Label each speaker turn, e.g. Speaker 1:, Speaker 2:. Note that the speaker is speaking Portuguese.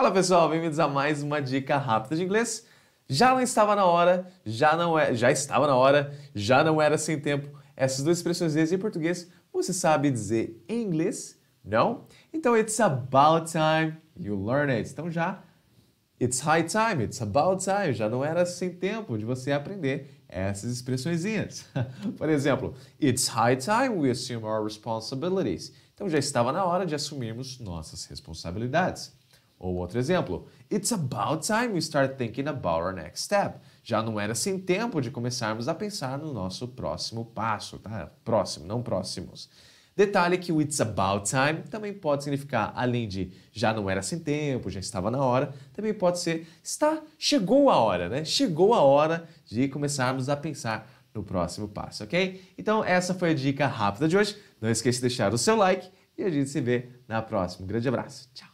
Speaker 1: Fala pessoal, bem-vindos a mais uma dica rápida de inglês. Já não estava na hora, já não é, já estava na hora, já não era sem tempo. Essas duas expressões em português você sabe dizer em inglês, não? Então it's about time you learn it. Então já it's high time, it's about time. Já não era sem tempo de você aprender essas expressõezinhas. Por exemplo, it's high time we assume our responsibilities. Então já estava na hora de assumirmos nossas responsabilidades. Ou outro exemplo, It's about time we start thinking about our next step. Já não era sem assim tempo de começarmos a pensar no nosso próximo passo, tá? Próximo, não próximos. Detalhe que o It's about time também pode significar, além de já não era sem assim tempo, já estava na hora, também pode ser está, chegou a hora, né? Chegou a hora de começarmos a pensar no próximo passo, ok? Então, essa foi a dica rápida de hoje. Não esqueça de deixar o seu like e a gente se vê na próxima. Um grande abraço. Tchau.